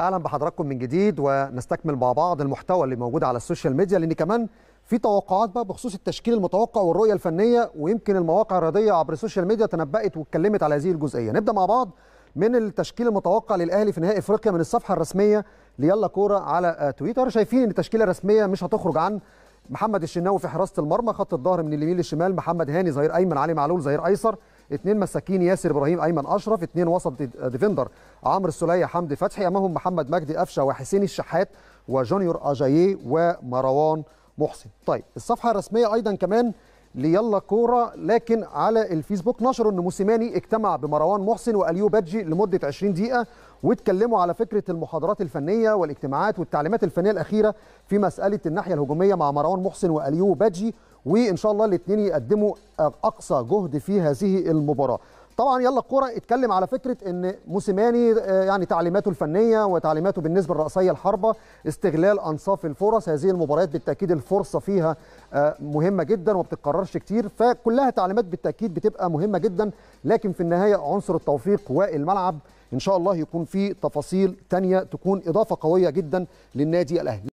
اهلا بحضراتكم من جديد ونستكمل مع بعض المحتوى اللي موجود على السوشيال ميديا لان كمان في توقعات بقى بخصوص التشكيل المتوقع والرؤيه الفنيه ويمكن المواقع الرياضيه عبر السوشيال ميديا تنبأت واتكلمت على هذه الجزئيه نبدا مع بعض من التشكيل المتوقع للاهلي في نهائي افريقيا من الصفحه الرسميه ليلا كوره على تويتر شايفين ان التشكيله الرسميه مش هتخرج عن محمد الشناوي في حراسه المرمى خط الظهر من اليمين للشمال محمد هاني ظهير ايمن علي معلول ظهير ايسر اثنين مساكين ياسر ابراهيم ايمن اشرف اثنين وسط ديفندر عمرو السليه حمدي فتحي امامهم محمد مجدي قفشه وحسين الشحات وجونيور اجاييه ومروان محسن طيب الصفحه الرسميه ايضا كمان ليلا كوره لكن على الفيسبوك نشروا ان موسيماني اجتمع بمروان محسن واليو بادجي لمده 20 دقيقه واتكلموا على فكره المحاضرات الفنيه والاجتماعات والتعليمات الفنيه الاخيره في مساله الناحيه الهجوميه مع مروان محسن واليو بادجي وان شاء الله الاثنين يقدموا اقصى جهد في هذه المباراه طبعا يلا الكوره اتكلم على فكره ان موسيماني آه، يعني تعليماته الفنيه وتعليماته بالنسبه للرأسية الحربه استغلال انصاف الفرص هذه المباريات بالتاكيد الفرصه فيها آه، مهمه جدا وما بتتكررش كتير فكلها تعليمات بالتاكيد بتبقى مهمه جدا لكن في النهايه عنصر التوفيق والملعب ان شاء الله يكون في تفاصيل تانية تكون اضافه قويه جدا للنادي الاهلي